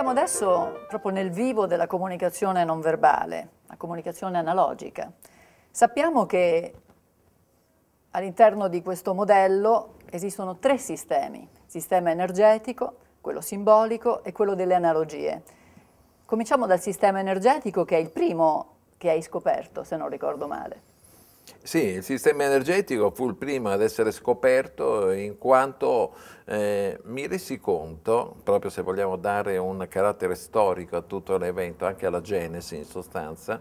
Entriamo adesso proprio nel vivo della comunicazione non verbale, la comunicazione analogica. Sappiamo che all'interno di questo modello esistono tre sistemi, sistema energetico, quello simbolico e quello delle analogie. Cominciamo dal sistema energetico che è il primo che hai scoperto, se non ricordo male. Sì, il sistema energetico fu il primo ad essere scoperto in quanto eh, mi resi conto, proprio se vogliamo dare un carattere storico a tutto l'evento, anche alla Genesi in sostanza,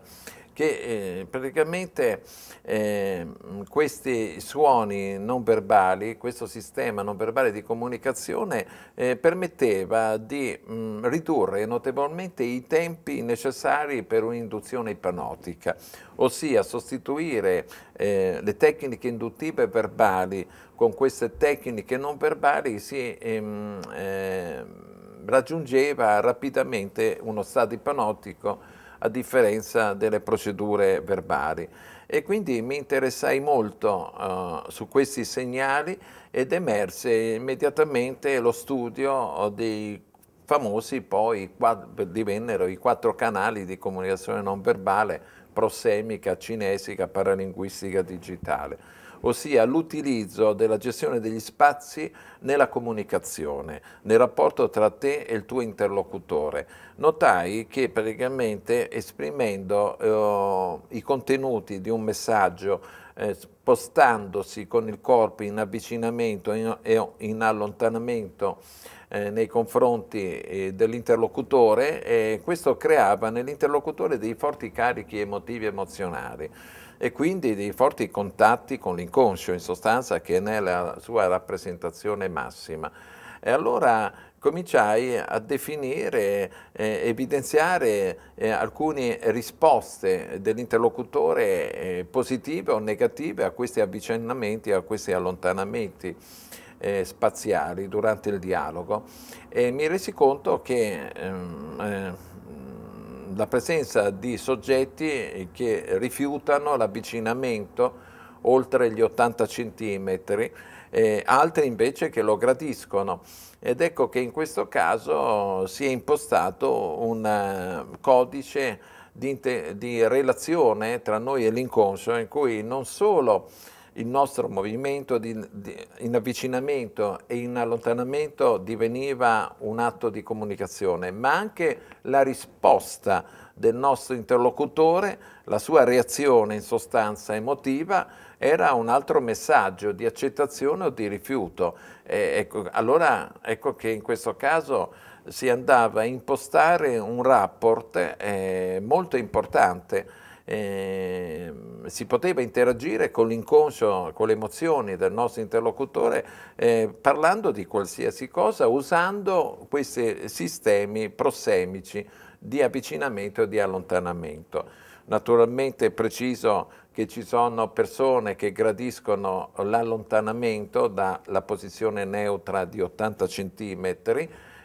che eh, praticamente eh, questi suoni non verbali, questo sistema non verbale di comunicazione eh, permetteva di mh, mm, ridurre notevolmente i tempi necessari per un'induzione ipnotica, ossia sostituire eh, le tecniche induttive verbali con queste tecniche non verbali si ehm, eh, raggiungeva rapidamente uno stato ipnotico a differenza delle procedure verbali. E quindi mi interessai molto uh, su questi segnali ed emerse immediatamente lo studio eh, dei famosi poi divennero i quattro canali di comunicazione non verbale, prosemica, cinesica, paralinguistica, digitale ossia l'utilizzo della gestione degli spazi nella comunicazione, nel rapporto tra te e il tuo interlocutore. Notai che praticamente esprimendo eh, i contenuti di un messaggio, eh, spostandosi con il corpo in avvicinamento e in, in allontanamento, eh, nei confronti eh, dell'interlocutore e eh, questo creava nell'interlocutore dei forti carichi emotivi e emozionali e quindi di forti contatti con l'inconscio in sostanza che è la sua rappresentazione massima. E allora cominciai a definire, eh, evidenziare eh, alcune risposte dell'interlocutore eh, positive o negative a questi avvicinamenti, a questi allontanamenti. Eh, spaziali durante il dialogo e mi resi conto che ehm, eh, la presenza di soggetti eh, che rifiutano l'avvicinamento oltre gli 80 centimetri, e eh, altri invece che lo gradiscono. Ed ecco che in questo caso si è impostato un eh, codice di, di relazione tra noi e l'inconscio in cui non solo il nostro movimento di, di, in avvicinamento e in allontanamento diveniva un atto di comunicazione, ma anche la risposta del nostro interlocutore, la sua reazione in sostanza emotiva, era un altro messaggio di accettazione o di rifiuto. E, ecco, allora ecco che in questo caso si andava a impostare un rapporto eh, molto importante eh, si poteva interagire con l'inconscio, con le emozioni del nostro interlocutore eh, parlando di qualsiasi cosa usando questi sistemi prossemici di avvicinamento e di allontanamento. Naturalmente è preciso che ci sono persone che gradiscono l'allontanamento dalla posizione neutra di 80 cm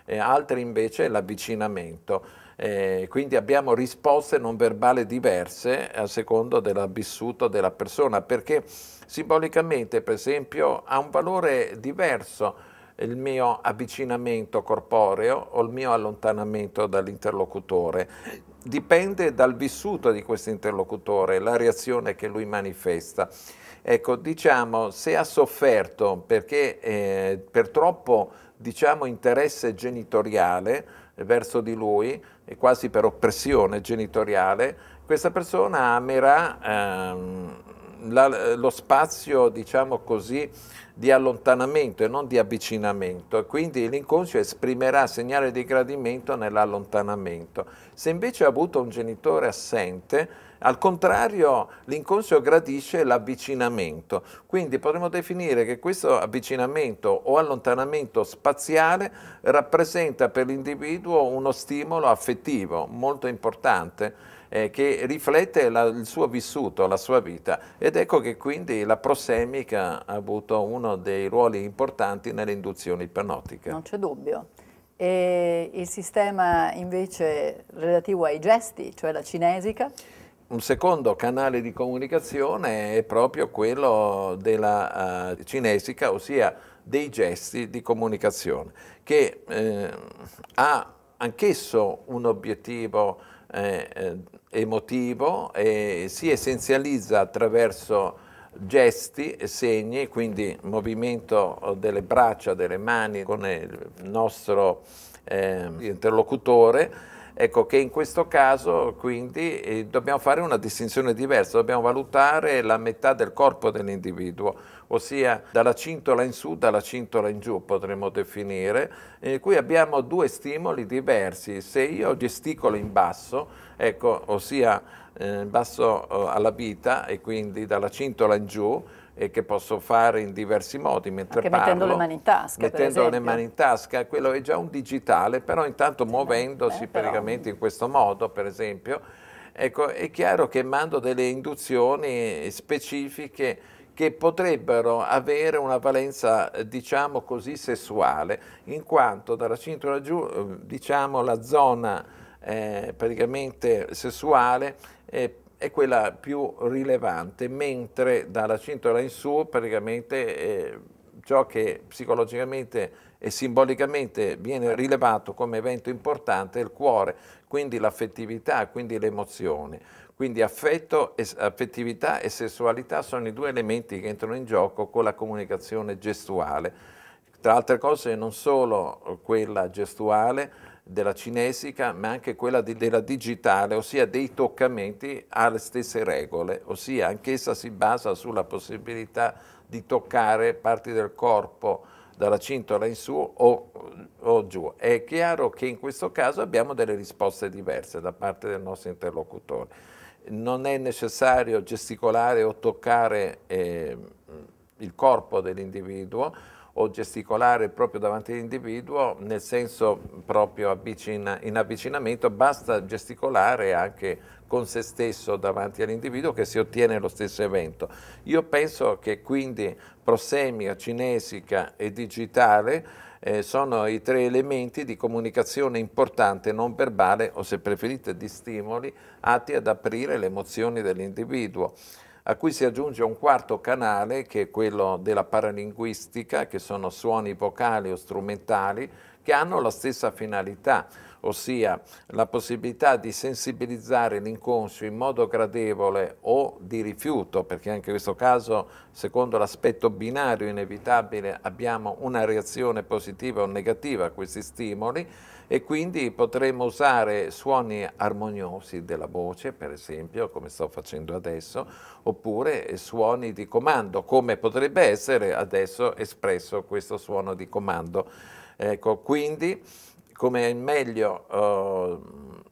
e altri invece l'avvicinamento. Eh, quindi abbiamo risposte non verbali diverse a secondo del vissuto della persona, perché simbolicamente, per esempio, ha un valore diverso il mio avvicinamento corporeo o il mio allontanamento dall'interlocutore. Dipende dal vissuto di questo interlocutore, la reazione che lui manifesta. Ecco, diciamo, se ha sofferto perché eh, per troppo diciamo, interesse genitoriale, verso di lui, e quasi per oppressione genitoriale, questa persona amerà ehm, la, lo spazio, diciamo così, di allontanamento e non di avvicinamento e quindi l'inconscio esprimerà segnale di gradimento nell'allontanamento. Se invece ha avuto un genitore assente, al contrario, l'inconscio gradisce l'avvicinamento, quindi potremmo definire che questo avvicinamento o allontanamento spaziale rappresenta per l'individuo uno stimolo affettivo molto importante eh, che riflette la, il suo vissuto, la sua vita ed ecco che quindi la prosemica ha avuto uno dei ruoli importanti nelle induzioni ipnotica. Non c'è dubbio. E il sistema invece relativo ai gesti, cioè la cinesica? Un secondo canale di comunicazione è proprio quello della uh, eh, cinesica, ossia dei gesti di comunicazione, che eh, ha anch'esso un obiettivo eh, eh, emotivo e si essenzializza attraverso gesti e segni, quindi movimento delle braccia, delle mani con il nostro eh, interlocutore Ecco che in questo caso quindi eh, dobbiamo fare una distinzione diversa, dobbiamo valutare la metà del corpo dell'individuo, ossia dalla cintola in su, dalla cintola in giù potremmo definire, in qui abbiamo due stimoli diversi. Se io gesticolo in basso, ecco, ossia in eh, basso eh, alla vita e quindi dalla cintola in giù, e che posso fare in diversi modi mentre Anche parlo. mettendo le mani in tasca. Mettendo le mani in tasca, quello è già un digitale, però intanto eh, muovendosi eh, però... praticamente in questo modo, per esempio, ecco, è chiaro che mando delle induzioni specifiche che potrebbero avere una valenza, eh, diciamo così, sessuale, in quanto dalla cintura giù, eh, diciamo, la zona eh, praticamente sessuale eh, è quella più rilevante, mentre dalla cintola in su praticamente eh, ciò che psicologicamente e simbolicamente viene rilevato come evento importante è il cuore, quindi l'affettività, quindi l'emozione. Quindi affetto, e, affettività e sessualità sono i due elementi che entrano in gioco con la comunicazione gestuale. Tra altre cose non solo quella gestuale, della cinesica, ma anche quella di, della digitale, ossia dei toccamenti alle stesse regole, ossia anch'essa si basa sulla possibilità di toccare parti del corpo dalla cintola in su o, o giù. È chiaro che in questo caso abbiamo delle risposte diverse da parte del nostro interlocutore. Non è necessario gesticolare o toccare eh, il corpo dell'individuo, o gesticolare proprio davanti all'individuo, nel senso proprio avvicina, in avvicinamento, basta gesticolare anche con se stesso davanti all'individuo che si ottiene lo stesso evento. Io penso che quindi prosemia, cinesica e digitale eh, sono i tre elementi di comunicazione importante non verbale o se preferite di stimoli atti ad aprire le emozioni dell'individuo a cui si aggiunge un quarto canale che è quello della paralinguistica, che sono suoni vocali o strumentali che hanno la stessa finalità ossia la possibilità di sensibilizzare l'inconscio in modo gradevole o di rifiuto, perché anche in questo caso, secondo l'aspetto binario inevitabile, abbiamo una reazione positiva o negativa a questi stimoli e quindi potremo usare suoni armoniosi della voce, per esempio, come sto facendo adesso, oppure suoni di comando, come potrebbe essere adesso espresso questo suono di comando. Ecco, quindi come è meglio eh,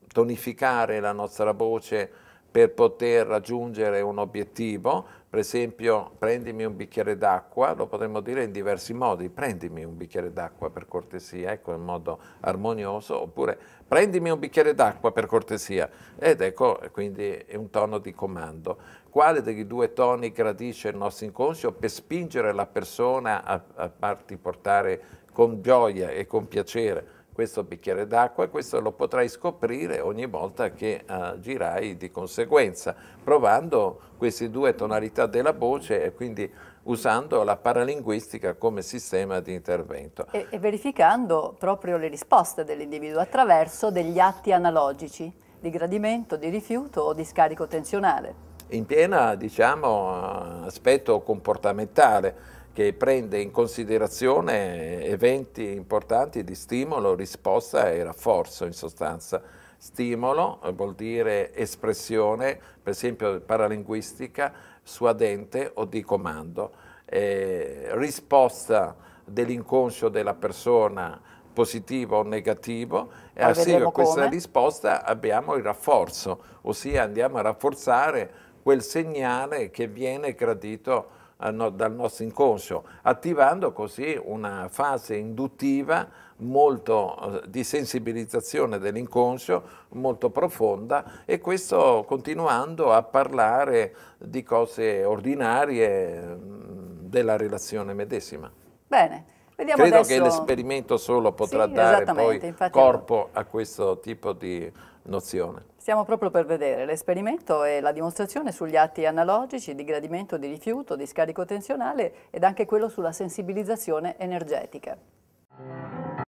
tonificare la nostra voce per poter raggiungere un obiettivo, per esempio prendimi un bicchiere d'acqua, lo potremmo dire in diversi modi, prendimi un bicchiere d'acqua per cortesia, ecco in modo armonioso, oppure prendimi un bicchiere d'acqua per cortesia, ed ecco quindi è un tono di comando. Quale dei due toni gradisce il nostro inconscio per spingere la persona a, a farti portare con gioia e con piacere? questo bicchiere d'acqua e questo lo potrai scoprire ogni volta che uh, girai di conseguenza, provando queste due tonalità della voce e quindi usando la paralinguistica come sistema di intervento. E, e verificando proprio le risposte dell'individuo attraverso degli atti analogici di gradimento, di rifiuto o di scarico tensionale. In piena, diciamo, eh, aspetto comportamentale che prende in considerazione eventi importanti di stimolo, risposta e rafforzo in sostanza. Stimolo eh, vuol dire espressione, per esempio paralinguistica, suadente o di comando. Eh, risposta dell'inconscio della persona positivo o negativo e assieme a questa come. risposta abbiamo il rafforzo, ossia andiamo a rafforzare quel segnale che viene gradito dal nostro inconscio, attivando così una fase induttiva molto eh, di sensibilizzazione dell'inconscio, molto profonda e questo continuando a parlare di cose ordinarie mm, della relazione medesima. Bene. Vediamo Credo adesso... che l'esperimento solo potrà sì, dare poi corpo a questo tipo di nozione. Stiamo proprio per vedere l'esperimento e la dimostrazione sugli atti analogici di gradimento di rifiuto, di scarico tensionale ed anche quello sulla sensibilizzazione energetica.